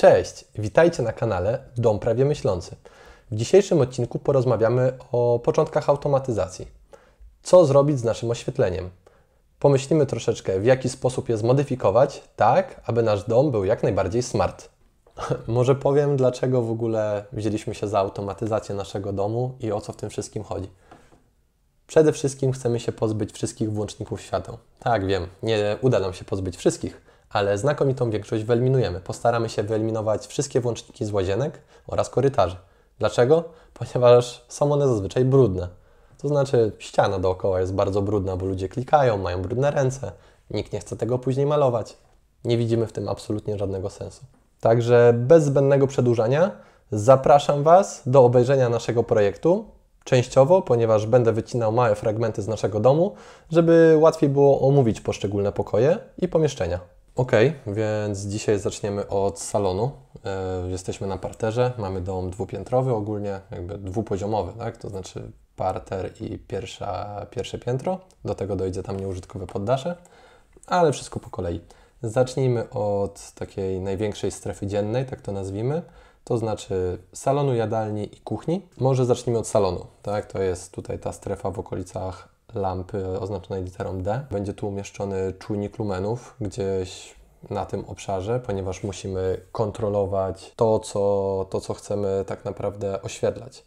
Cześć, witajcie na kanale Dom Prawie Myślący. W dzisiejszym odcinku porozmawiamy o początkach automatyzacji. Co zrobić z naszym oświetleniem? Pomyślimy troszeczkę, w jaki sposób je zmodyfikować, tak aby nasz dom był jak najbardziej smart. Może powiem, dlaczego w ogóle wzięliśmy się za automatyzację naszego domu i o co w tym wszystkim chodzi. Przede wszystkim chcemy się pozbyć wszystkich włączników świateł. Tak, wiem, nie uda nam się pozbyć wszystkich ale znakomitą większość wyeliminujemy. Postaramy się wyeliminować wszystkie włączniki z łazienek oraz korytarzy. Dlaczego? Ponieważ są one zazwyczaj brudne. To znaczy ściana dookoła jest bardzo brudna, bo ludzie klikają, mają brudne ręce, nikt nie chce tego później malować. Nie widzimy w tym absolutnie żadnego sensu. Także bez zbędnego przedłużania zapraszam Was do obejrzenia naszego projektu częściowo, ponieważ będę wycinał małe fragmenty z naszego domu, żeby łatwiej było omówić poszczególne pokoje i pomieszczenia. Ok, więc dzisiaj zaczniemy od salonu. E, jesteśmy na parterze, mamy dom dwupiętrowy, ogólnie jakby dwupoziomowy, tak? to znaczy parter i pierwsza, pierwsze piętro. Do tego dojdzie tam nieużytkowe poddasze, ale wszystko po kolei. Zacznijmy od takiej największej strefy dziennej, tak to nazwijmy, to znaczy salonu, jadalni i kuchni. Może zacznijmy od salonu, tak? To jest tutaj ta strefa w okolicach lampy oznaczonej literą D. Będzie tu umieszczony czujnik lumenów gdzieś na tym obszarze, ponieważ musimy kontrolować to, co, to, co chcemy tak naprawdę oświetlać.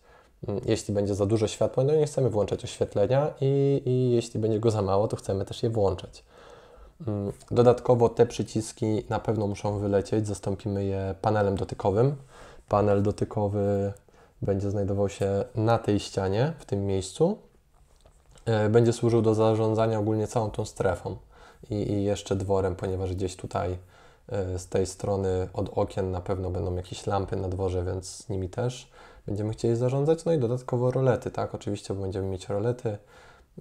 Mm, jeśli będzie za dużo światła, no nie chcemy włączać oświetlenia i, i jeśli będzie go za mało, to chcemy też je włączać. Mm, dodatkowo te przyciski na pewno muszą wylecieć, zastąpimy je panelem dotykowym. Panel dotykowy będzie znajdował się na tej ścianie, w tym miejscu. E, będzie służył do zarządzania ogólnie całą tą strefą i, i jeszcze dworem, ponieważ gdzieś tutaj e, z tej strony od okien na pewno będą jakieś lampy na dworze, więc z nimi też będziemy chcieli zarządzać. No i dodatkowo rolety, tak? Oczywiście będziemy mieć rolety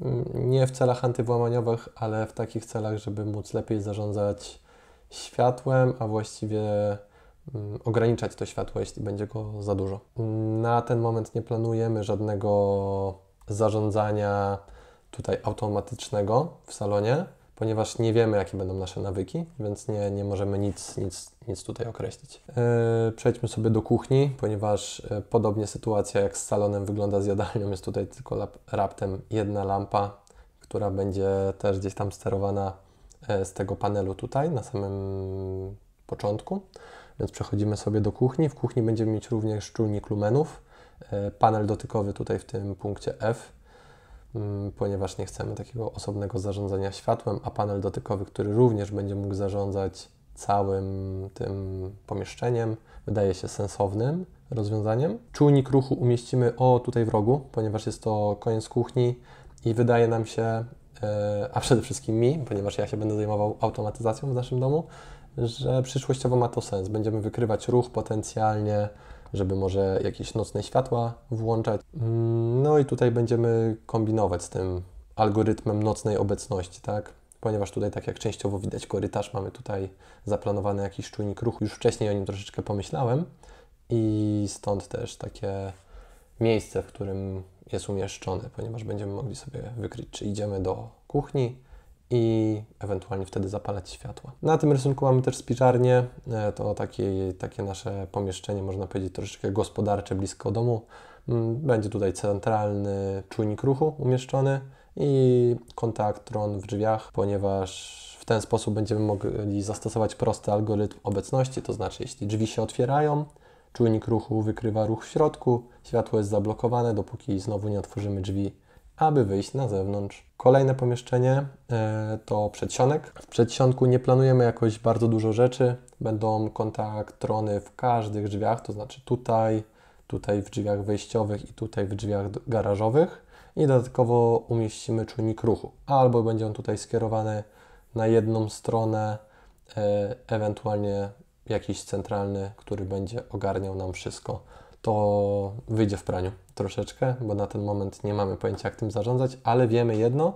mm, nie w celach antywłamaniowych, ale w takich celach, żeby móc lepiej zarządzać światłem, a właściwie mm, ograniczać to światło, jeśli będzie go za dużo. Na ten moment nie planujemy żadnego zarządzania tutaj automatycznego w salonie, ponieważ nie wiemy, jakie będą nasze nawyki, więc nie, nie możemy nic, nic, nic tutaj określić. Yy, przejdźmy sobie do kuchni, ponieważ yy, podobnie sytuacja jak z salonem wygląda z jadalnią, jest tutaj tylko lap, raptem jedna lampa, która będzie też gdzieś tam sterowana yy, z tego panelu tutaj na samym początku. Więc przechodzimy sobie do kuchni. W kuchni będziemy mieć również czujnik lumenów E, panel dotykowy tutaj w tym punkcie F, mm, ponieważ nie chcemy takiego osobnego zarządzania światłem, a panel dotykowy, który również będzie mógł zarządzać całym tym pomieszczeniem, wydaje się sensownym rozwiązaniem. Czujnik ruchu umieścimy o tutaj w rogu, ponieważ jest to koniec kuchni i wydaje nam się, e, a przede wszystkim mi, ponieważ ja się będę zajmował automatyzacją w naszym domu, że przyszłościowo ma to sens. Będziemy wykrywać ruch potencjalnie żeby może jakieś nocne światła włączać. Mm, no i tutaj będziemy kombinować z tym algorytmem nocnej obecności, tak? Ponieważ tutaj, tak jak częściowo widać, korytarz mamy tutaj zaplanowany jakiś czujnik ruchu. Już wcześniej o nim troszeczkę pomyślałem i stąd też takie miejsce, w którym jest umieszczony, ponieważ będziemy mogli sobie wykryć, czy idziemy do kuchni, i ewentualnie wtedy zapalać światła. Na tym rysunku mamy też spiżarnię, e, to takie, takie nasze pomieszczenie, można powiedzieć troszeczkę gospodarcze, blisko domu. Mm, będzie tutaj centralny czujnik ruchu umieszczony i kontakt tron w drzwiach, ponieważ w ten sposób będziemy mogli zastosować prosty algorytm obecności, to znaczy jeśli drzwi się otwierają, czujnik ruchu wykrywa ruch w środku, światło jest zablokowane, dopóki znowu nie otworzymy drzwi, aby wyjść na zewnątrz. Kolejne pomieszczenie e, to przedsionek. W przedsionku nie planujemy jakoś bardzo dużo rzeczy. Będą kontaktrony w każdych drzwiach, to znaczy tutaj, tutaj w drzwiach wejściowych i tutaj w drzwiach garażowych. I dodatkowo umieścimy czujnik ruchu. Albo będzie on tutaj skierowany na jedną stronę, e, ewentualnie jakiś centralny, który będzie ogarniał nam wszystko to wyjdzie w praniu troszeczkę, bo na ten moment nie mamy pojęcia, jak tym zarządzać, ale wiemy jedno,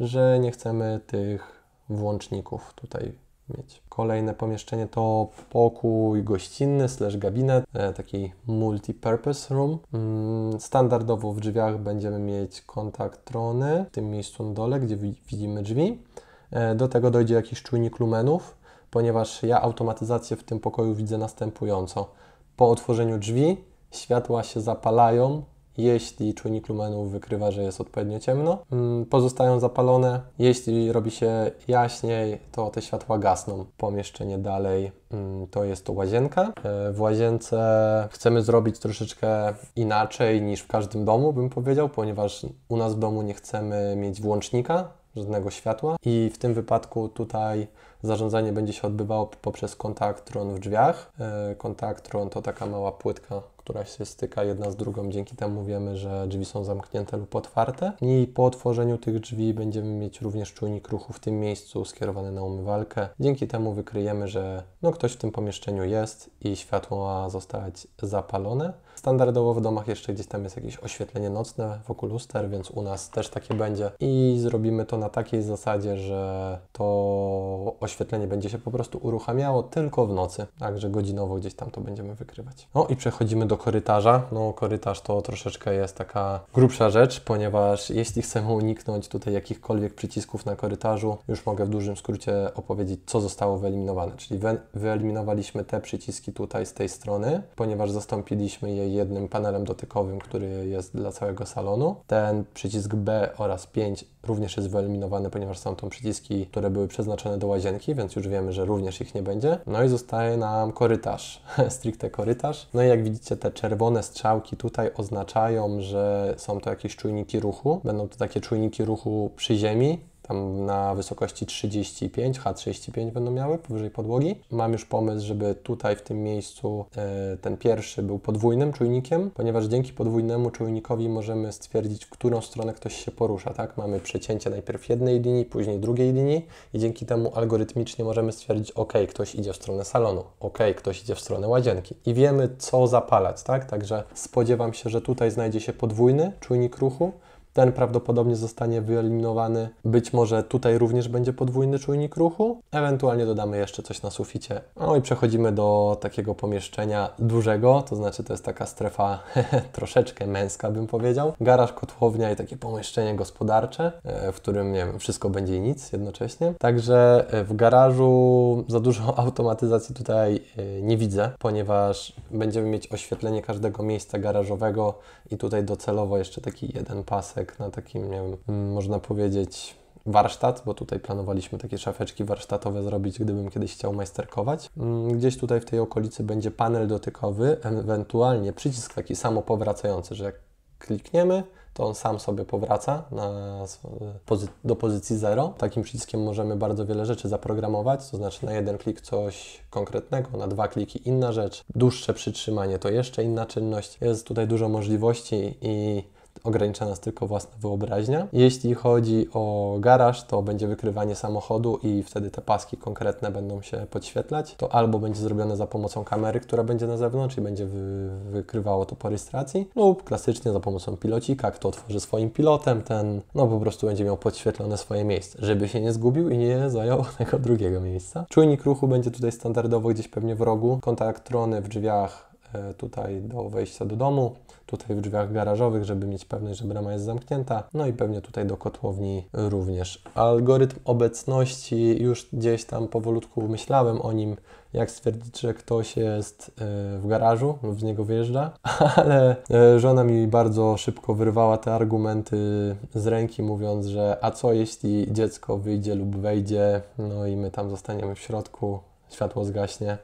że nie chcemy tych włączników tutaj mieć. Kolejne pomieszczenie to pokój gościnny slash gabinet, e, taki multipurpose room. Mm, standardowo w drzwiach będziemy mieć kontakt trony w tym miejscu na dole, gdzie widzimy drzwi. E, do tego dojdzie jakiś czujnik lumenów, ponieważ ja automatyzację w tym pokoju widzę następująco. Po otworzeniu drzwi Światła się zapalają, jeśli czujnik lumenów wykrywa, że jest odpowiednio ciemno. Mm, pozostają zapalone. Jeśli robi się jaśniej, to te światła gasną. Pomieszczenie dalej mm, to jest to łazienka. E, w łazience chcemy zrobić troszeczkę inaczej niż w każdym domu, bym powiedział, ponieważ u nas w domu nie chcemy mieć włącznika, żadnego światła i w tym wypadku tutaj zarządzanie będzie się odbywało poprzez kontaktron w drzwiach. E, kontaktron to taka mała płytka, która się styka jedna z drugą. Dzięki temu wiemy, że drzwi są zamknięte lub otwarte. I po otworzeniu tych drzwi będziemy mieć również czujnik ruchu w tym miejscu skierowany na umywalkę. Dzięki temu wykryjemy, że no, ktoś w tym pomieszczeniu jest i światło ma zostać zapalone. Standardowo w domach jeszcze gdzieś tam jest jakieś oświetlenie nocne wokół luster, więc u nas też takie będzie. I zrobimy to na takiej zasadzie, że to oświetlenie będzie się po prostu uruchamiało tylko w nocy, także godzinowo gdzieś tam to będziemy wykrywać. No i przechodzimy do korytarza. No korytarz to troszeczkę jest taka grubsza rzecz, ponieważ jeśli chcemy uniknąć tutaj jakichkolwiek przycisków na korytarzu, już mogę w dużym skrócie opowiedzieć, co zostało wyeliminowane. Czyli wyeliminowaliśmy te przyciski tutaj z tej strony, ponieważ zastąpiliśmy je jednym panelem dotykowym, który jest dla całego salonu. Ten przycisk B oraz 5 również jest wyeliminowany, ponieważ są to przyciski, które były przeznaczone do łazienki, więc już wiemy, że również ich nie będzie. No i zostaje nam korytarz, stricte korytarz. No i jak widzicie, te czerwone strzałki tutaj oznaczają, że są to jakieś czujniki ruchu. Będą to takie czujniki ruchu przy ziemi, tam na wysokości 35, H35 będą miały powyżej podłogi. Mam już pomysł, żeby tutaj w tym miejscu e, ten pierwszy był podwójnym czujnikiem, ponieważ dzięki podwójnemu czujnikowi możemy stwierdzić, w którą stronę ktoś się porusza. Tak? Mamy przecięcie najpierw jednej linii, później drugiej linii i dzięki temu algorytmicznie możemy stwierdzić, ok, ktoś idzie w stronę salonu, ok, ktoś idzie w stronę łazienki i wiemy, co zapalać. Tak? Także spodziewam się, że tutaj znajdzie się podwójny czujnik ruchu, ten prawdopodobnie zostanie wyeliminowany. Być może tutaj również będzie podwójny czujnik ruchu. Ewentualnie dodamy jeszcze coś na suficie. No i przechodzimy do takiego pomieszczenia dużego, to znaczy to jest taka strefa troszeczkę męska bym powiedział. Garaż, kotłownia i takie pomieszczenie gospodarcze, e, w którym nie wiem, wszystko będzie i nic jednocześnie. Także e, w garażu za dużo automatyzacji tutaj e, nie widzę, ponieważ będziemy mieć oświetlenie każdego miejsca garażowego i tutaj docelowo jeszcze taki jeden pasek tak, na takim, nie wiem, można powiedzieć warsztat, bo tutaj planowaliśmy takie szafeczki warsztatowe zrobić, gdybym kiedyś chciał majsterkować. Mm, gdzieś tutaj w tej okolicy będzie panel dotykowy, ewentualnie przycisk taki samopowracający, że jak klikniemy, to on sam sobie powraca na, do pozycji 0. Takim przyciskiem możemy bardzo wiele rzeczy zaprogramować, to znaczy na jeden klik coś konkretnego, na dwa kliki inna rzecz, dłuższe przytrzymanie to jeszcze inna czynność. Jest tutaj dużo możliwości i ogranicza nas tylko własna wyobraźnia. Jeśli chodzi o garaż, to będzie wykrywanie samochodu i wtedy te paski konkretne będą się podświetlać. To albo będzie zrobione za pomocą kamery, która będzie na zewnątrz i będzie wy wykrywało to po rejestracji, lub klasycznie za pomocą pilocika, kto otworzy swoim pilotem, ten no po prostu będzie miał podświetlone swoje miejsce, żeby się nie zgubił i nie zajął tego drugiego miejsca. Czujnik ruchu będzie tutaj standardowo gdzieś pewnie w rogu, kontakt trony w drzwiach e, tutaj do wejścia do domu, tutaj w drzwiach garażowych, żeby mieć pewność, że brama jest zamknięta. No i pewnie tutaj do kotłowni również. Algorytm obecności już gdzieś tam powolutku myślałem o nim, jak stwierdzić, że ktoś jest e, w garażu lub z niego wyjeżdża, ale e, żona mi bardzo szybko wyrwała te argumenty z ręki, mówiąc, że a co jeśli dziecko wyjdzie lub wejdzie, no i my tam zostaniemy w środku, światło zgaśnie.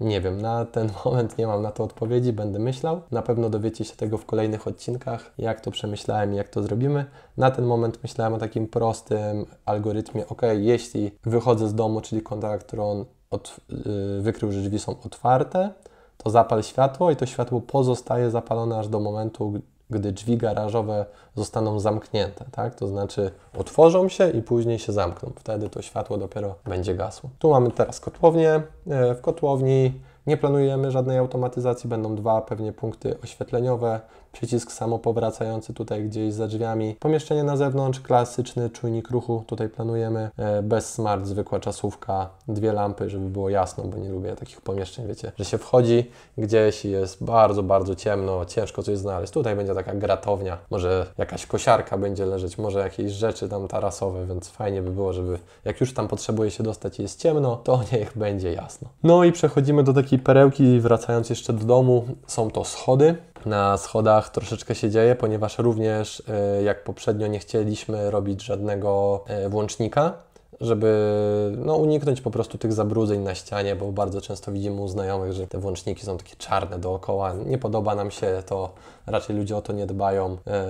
Nie wiem, na ten moment nie mam na to odpowiedzi, będę myślał. Na pewno dowiecie się tego w kolejnych odcinkach, jak to przemyślałem i jak to zrobimy. Na ten moment myślałem o takim prostym algorytmie, ok, jeśli wychodzę z domu, czyli kontakt, on od, yy, wykrył, że drzwi są otwarte, to zapal światło i to światło pozostaje zapalone aż do momentu, gdy drzwi garażowe zostaną zamknięte, tak? To znaczy otworzą się i później się zamkną. Wtedy to światło dopiero będzie gasło. Tu mamy teraz kotłownię. E, w kotłowni nie planujemy żadnej automatyzacji, będą dwa pewnie punkty oświetleniowe przycisk samopowracający tutaj gdzieś za drzwiami. Pomieszczenie na zewnątrz, klasyczny czujnik ruchu, tutaj planujemy e, bez smart, zwykła czasówka, dwie lampy, żeby było jasno, bo nie lubię takich pomieszczeń, wiecie, że się wchodzi gdzieś i jest bardzo, bardzo ciemno, ciężko coś znaleźć. Tutaj będzie taka gratownia, może jakaś kosiarka będzie leżeć, może jakieś rzeczy tam tarasowe, więc fajnie by było, żeby jak już tam potrzebuje się dostać i jest ciemno, to niech będzie jasno. No i przechodzimy do takiej perełki, wracając jeszcze do domu, są to schody na schodach troszeczkę się dzieje, ponieważ również e, jak poprzednio nie chcieliśmy robić żadnego e, włącznika, żeby no, uniknąć po prostu tych zabrudzeń na ścianie, bo bardzo często widzimy u znajomych, że te włączniki są takie czarne dookoła. Nie podoba nam się to, raczej ludzie o to nie dbają. E,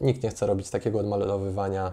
nikt nie chce robić takiego odmalowywania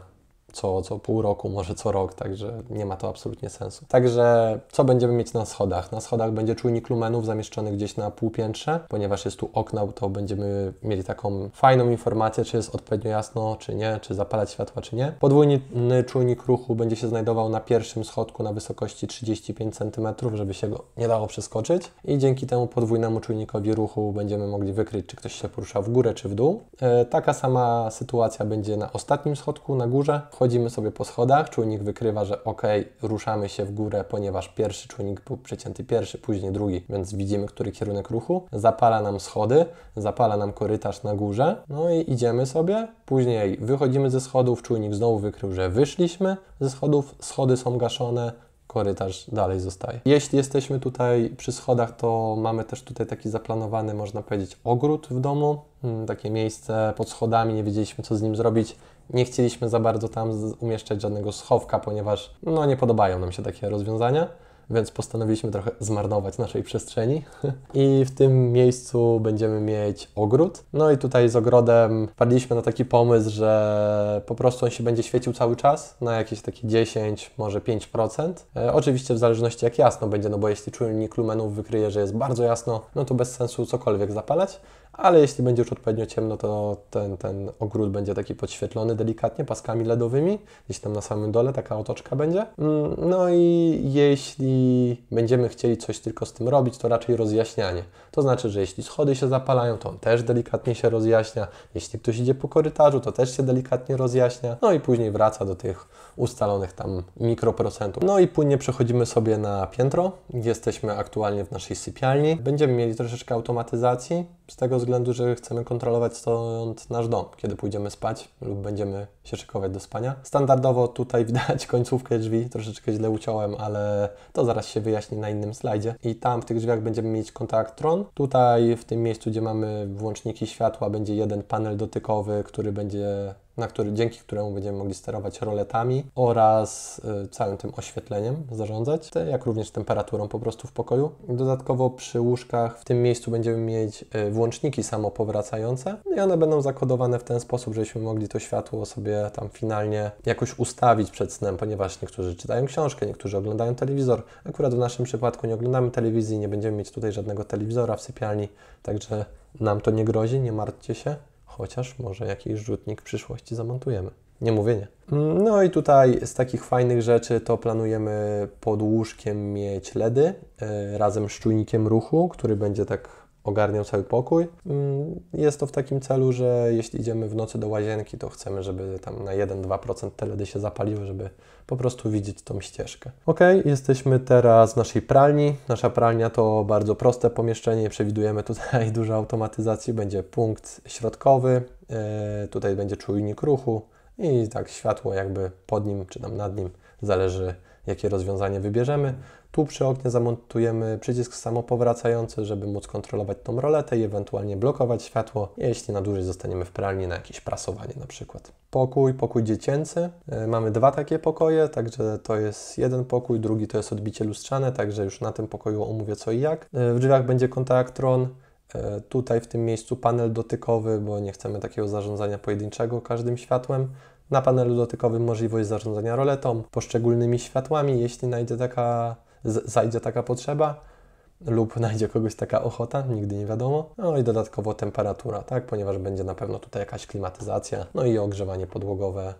co, co pół roku, może co rok, także nie ma to absolutnie sensu. Także co będziemy mieć na schodach? Na schodach będzie czujnik lumenów zamieszczony gdzieś na półpiętrze, ponieważ jest tu okno, to będziemy mieli taką fajną informację, czy jest odpowiednio jasno, czy nie, czy zapalać światła, czy nie. Podwójny czujnik ruchu będzie się znajdował na pierwszym schodku na wysokości 35 cm, żeby się go nie dało przeskoczyć i dzięki temu podwójnemu czujnikowi ruchu będziemy mogli wykryć, czy ktoś się porusza w górę, czy w dół. E, taka sama sytuacja będzie na ostatnim schodku, na górze Wchodzimy sobie po schodach, czujnik wykrywa, że ok, ruszamy się w górę, ponieważ pierwszy czujnik był przecięty pierwszy, później drugi, więc widzimy, który kierunek ruchu. Zapala nam schody, zapala nam korytarz na górze, no i idziemy sobie. Później wychodzimy ze schodów, czujnik znowu wykrył, że wyszliśmy ze schodów, schody są gaszone, korytarz dalej zostaje. Jeśli jesteśmy tutaj przy schodach, to mamy też tutaj taki zaplanowany, można powiedzieć, ogród w domu, hmm, takie miejsce pod schodami, nie wiedzieliśmy co z nim zrobić, nie chcieliśmy za bardzo tam umieszczać żadnego schowka, ponieważ no, nie podobają nam się takie rozwiązania więc postanowiliśmy trochę zmarnować naszej przestrzeni. I w tym miejscu będziemy mieć ogród. No i tutaj z ogrodem wpadliśmy na taki pomysł, że po prostu on się będzie świecił cały czas na jakieś takie 10, może 5%. E, oczywiście w zależności jak jasno będzie, no bo jeśli czujnik lumenów wykryje, że jest bardzo jasno, no to bez sensu cokolwiek zapalać ale jeśli będzie już odpowiednio ciemno, to ten, ten ogród będzie taki podświetlony delikatnie paskami LEDowymi, gdzieś tam na samym dole taka otoczka będzie. Mm, no i jeśli będziemy chcieli coś tylko z tym robić, to raczej rozjaśnianie. To znaczy, że jeśli schody się zapalają, to on też delikatnie się rozjaśnia. Jeśli ktoś idzie po korytarzu, to też się delikatnie rozjaśnia. No i później wraca do tych ustalonych tam mikroprocentów. No i płynnie przechodzimy sobie na piętro, jesteśmy aktualnie w naszej sypialni. Będziemy mieli troszeczkę automatyzacji, z tego względu, że chcemy kontrolować stąd nasz dom, kiedy pójdziemy spać lub będziemy się szykować do spania. Standardowo tutaj widać końcówkę drzwi, troszeczkę źle uciąłem, ale to zaraz się wyjaśni na innym slajdzie. I tam w tych drzwiach będziemy mieć kontakt tron. Tutaj w tym miejscu, gdzie mamy włączniki światła, będzie jeden panel dotykowy, który będzie na który, dzięki któremu będziemy mogli sterować roletami oraz y, całym tym oświetleniem zarządzać, jak również temperaturą po prostu w pokoju. Dodatkowo przy łóżkach w tym miejscu będziemy mieć y, włączniki samopowracające i one będą zakodowane w ten sposób, żebyśmy mogli to światło sobie tam finalnie jakoś ustawić przed snem, ponieważ niektórzy czytają książkę, niektórzy oglądają telewizor. Akurat w naszym przypadku nie oglądamy telewizji, nie będziemy mieć tutaj żadnego telewizora w sypialni, także nam to nie grozi, nie martwcie się chociaż może jakiś rzutnik w przyszłości zamontujemy. Nie mówię nie. No i tutaj z takich fajnych rzeczy to planujemy pod łóżkiem mieć LEDy e, razem z czujnikiem ruchu, który będzie tak ogarniał cały pokój. Mm, jest to w takim celu, że jeśli idziemy w nocy do łazienki, to chcemy, żeby tam na 1-2% teledy się zapaliły, żeby po prostu widzieć tą ścieżkę. Ok, jesteśmy teraz w naszej pralni. Nasza pralnia to bardzo proste pomieszczenie, przewidujemy tutaj dużo automatyzacji. Będzie punkt środkowy, e, tutaj będzie czujnik ruchu i tak światło jakby pod nim czy tam nad nim zależy jakie rozwiązanie wybierzemy. Tu przy oknie zamontujemy przycisk samopowracający, żeby móc kontrolować tą roletę i ewentualnie blokować światło, jeśli na dłużej zostaniemy w pralni na jakieś prasowanie na przykład. Pokój, pokój dziecięcy. E, mamy dwa takie pokoje, także to jest jeden pokój, drugi to jest odbicie lustrzane, także już na tym pokoju omówię co i jak. E, w drzwiach będzie kontaktron, e, tutaj w tym miejscu panel dotykowy, bo nie chcemy takiego zarządzania pojedynczego każdym światłem. Na panelu dotykowym możliwość zarządzania roletą, poszczególnymi światłami, jeśli znajdzie taka zajdzie taka potrzeba lub znajdzie kogoś taka ochota, nigdy nie wiadomo. No i dodatkowo temperatura, tak, ponieważ będzie na pewno tutaj jakaś klimatyzacja, no i ogrzewanie podłogowe,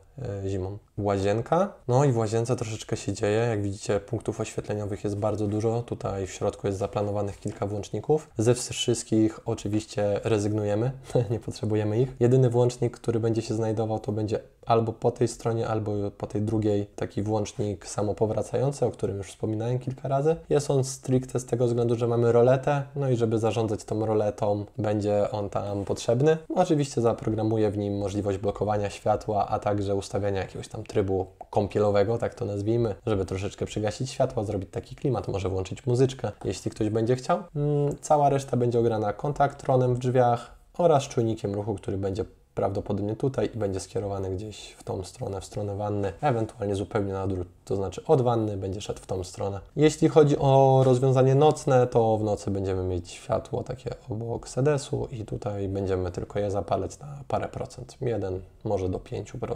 E, zimą. Łazienka, no i w łazience troszeczkę się dzieje. Jak widzicie, punktów oświetleniowych jest bardzo dużo. Tutaj w środku jest zaplanowanych kilka włączników. Ze wszystkich oczywiście rezygnujemy, nie potrzebujemy ich. Jedyny włącznik, który będzie się znajdował, to będzie albo po tej stronie, albo po tej drugiej taki włącznik samopowracający, o którym już wspominałem kilka razy. Jest on stricte z tego względu, że mamy roletę, no i żeby zarządzać tą roletą, będzie on tam potrzebny. Oczywiście zaprogramuję w nim możliwość blokowania światła, a także ustawienia ustawiania jakiegoś tam trybu kąpielowego, tak to nazwijmy, żeby troszeczkę przygasić światło, zrobić taki klimat, może włączyć muzyczkę, jeśli ktoś będzie chciał. Mm, cała reszta będzie ograna kontaktronem w drzwiach oraz czujnikiem ruchu, który będzie prawdopodobnie tutaj i będzie skierowany gdzieś w tą stronę, w stronę wanny, ewentualnie zupełnie na odwrót, to znaczy od wanny będzie szedł w tą stronę. Jeśli chodzi o rozwiązanie nocne, to w nocy będziemy mieć światło takie obok sedesu i tutaj będziemy tylko je zapalać na parę procent, jeden, może do 5%.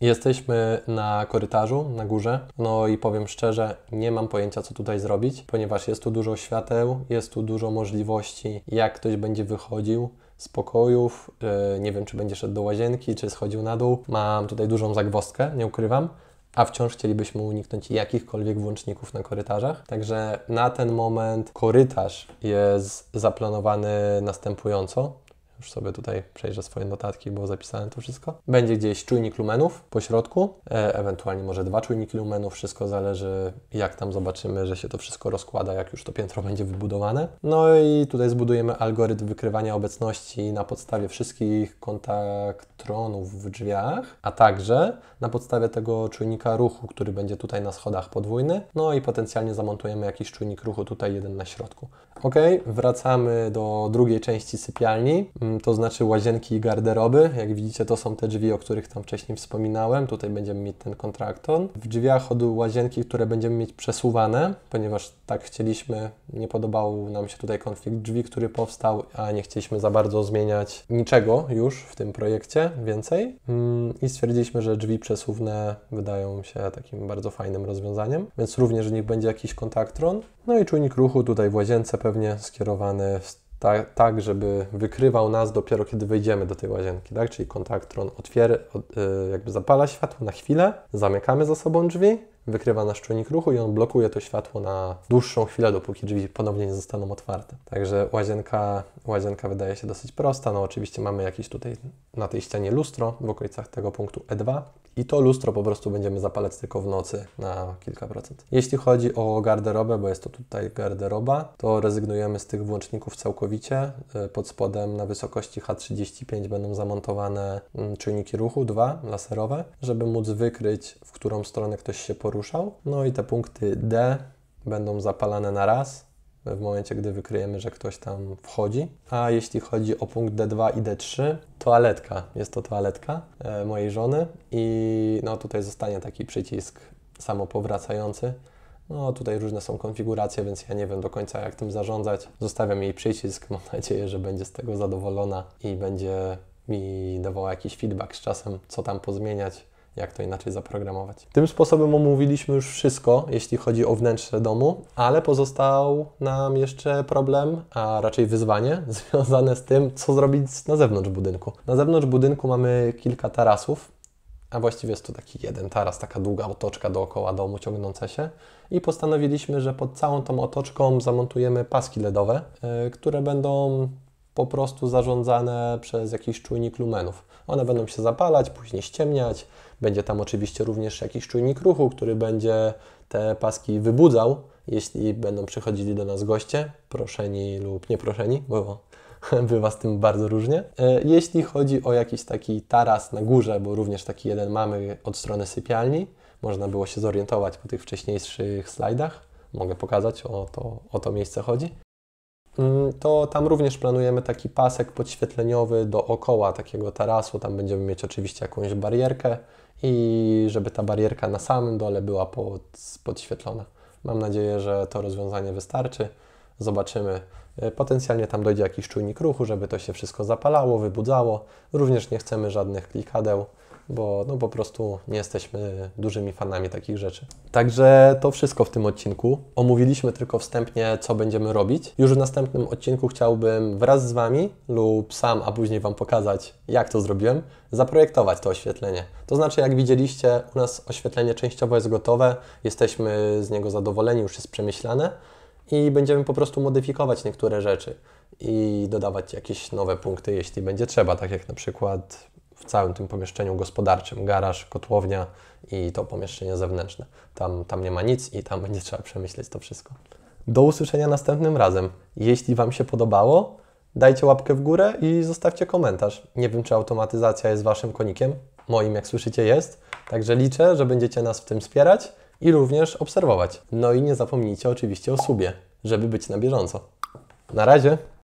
Jesteśmy na korytarzu, na górze, no i powiem szczerze, nie mam pojęcia co tutaj zrobić, ponieważ jest tu dużo świateł, jest tu dużo możliwości, jak ktoś będzie wychodził, z pokojów. Y, nie wiem, czy będzie szedł do łazienki, czy schodził na dół. Mam tutaj dużą zagwostkę, nie ukrywam. A wciąż chcielibyśmy uniknąć jakichkolwiek włączników na korytarzach. Także na ten moment korytarz jest zaplanowany następująco. Już sobie tutaj przejrzę swoje notatki, było zapisane to wszystko. Będzie gdzieś czujnik lumenów po środku, e ewentualnie może dwa czujniki lumenów, wszystko zależy jak tam zobaczymy, że się to wszystko rozkłada, jak już to piętro będzie wybudowane. No i tutaj zbudujemy algorytm wykrywania obecności na podstawie wszystkich kontaktronów w drzwiach, a także na podstawie tego czujnika ruchu, który będzie tutaj na schodach podwójny, no i potencjalnie zamontujemy jakiś czujnik ruchu tutaj jeden na środku. Ok, wracamy do drugiej części sypialni, mm, to znaczy łazienki i garderoby. Jak widzicie, to są te drzwi, o których tam wcześniej wspominałem. Tutaj będziemy mieć ten kontrakton. W drzwiach od łazienki, które będziemy mieć przesuwane, ponieważ tak chcieliśmy, nie podobał nam się tutaj konflikt drzwi, który powstał, a nie chcieliśmy za bardzo zmieniać niczego już w tym projekcie więcej. Mm, I stwierdziliśmy, że drzwi przesuwne wydają się takim bardzo fajnym rozwiązaniem, więc również w nich będzie jakiś kontaktron. No i czujnik ruchu tutaj w łazience pewnie skierowany ta, tak, żeby wykrywał nas dopiero kiedy wejdziemy do tej łazienki, tak? Czyli kontaktron otwiera, y, jakby zapala światło na chwilę, zamykamy za sobą drzwi, wykrywa nasz czujnik ruchu i on blokuje to światło na dłuższą chwilę, dopóki drzwi ponownie nie zostaną otwarte. Także łazienka, łazienka wydaje się dosyć prosta. No oczywiście mamy jakieś tutaj na tej ścianie lustro w okolicach tego punktu E2 i to lustro po prostu będziemy zapalać tylko w nocy na kilka procent. Jeśli chodzi o garderobę, bo jest to tutaj garderoba, to rezygnujemy z tych włączników całkowicie. Y, pod spodem na wysokości H35 będą zamontowane mm, czujniki ruchu, dwa laserowe, żeby móc wykryć, w którą stronę ktoś się porusza poruszał. No i te punkty D będą zapalane na raz w momencie, gdy wykryjemy, że ktoś tam wchodzi. A jeśli chodzi o punkt D2 i D3, toaletka, jest to toaletka e, mojej żony i no tutaj zostanie taki przycisk samopowracający. No tutaj różne są konfiguracje, więc ja nie wiem do końca jak tym zarządzać. Zostawiam jej przycisk, mam nadzieję, że będzie z tego zadowolona i będzie mi dawała jakiś feedback z czasem, co tam pozmieniać jak to inaczej zaprogramować. Tym sposobem omówiliśmy już wszystko, jeśli chodzi o wnętrze domu, ale pozostał nam jeszcze problem, a raczej wyzwanie związane z tym, co zrobić na zewnątrz budynku. Na zewnątrz budynku mamy kilka tarasów, a właściwie jest to taki jeden taras, taka długa otoczka dookoła domu ciągnąca się. I postanowiliśmy, że pod całą tą otoczką zamontujemy paski LEDowe, e, które będą po prostu zarządzane przez jakiś czujnik lumenów. One będą się zapalać, później ściemniać. Będzie tam oczywiście również jakiś czujnik ruchu, który będzie te paski wybudzał, jeśli będą przychodzili do nas goście, proszeni lub nieproszeni, bo bywa z tym bardzo różnie. E, jeśli chodzi o jakiś taki taras na górze, bo również taki jeden mamy od strony sypialni, można było się zorientować po tych wcześniejszych slajdach. Mogę pokazać, o to, o to miejsce chodzi. Mm, to tam również planujemy taki pasek podświetleniowy dookoła takiego tarasu. Tam będziemy mieć oczywiście jakąś barierkę i żeby ta barierka na samym dole była pod, podświetlona. Mam nadzieję, że to rozwiązanie wystarczy. Zobaczymy. E, potencjalnie tam dojdzie jakiś czujnik ruchu, żeby to się wszystko zapalało, wybudzało. Również nie chcemy żadnych klikadeł bo no po prostu nie jesteśmy dużymi fanami takich rzeczy. Także to wszystko w tym odcinku. Omówiliśmy tylko wstępnie, co będziemy robić. Już w następnym odcinku chciałbym wraz z Wami lub sam, a później Wam pokazać, jak to zrobiłem, zaprojektować to oświetlenie. To znaczy, jak widzieliście, u nas oświetlenie częściowo jest gotowe, jesteśmy z niego zadowoleni, już jest przemyślane i będziemy po prostu modyfikować niektóre rzeczy i dodawać jakieś nowe punkty, jeśli będzie trzeba, tak jak na przykład w całym tym pomieszczeniu gospodarczym. Garaż, kotłownia i to pomieszczenie zewnętrzne. Tam, tam nie ma nic i tam będzie trzeba przemyśleć to wszystko. Do usłyszenia następnym razem. Jeśli Wam się podobało, dajcie łapkę w górę i zostawcie komentarz. Nie wiem, czy automatyzacja jest Waszym konikiem. Moim, jak słyszycie, jest. Także liczę, że będziecie nas w tym wspierać i również obserwować. No i nie zapomnijcie oczywiście o subie, żeby być na bieżąco. Na razie!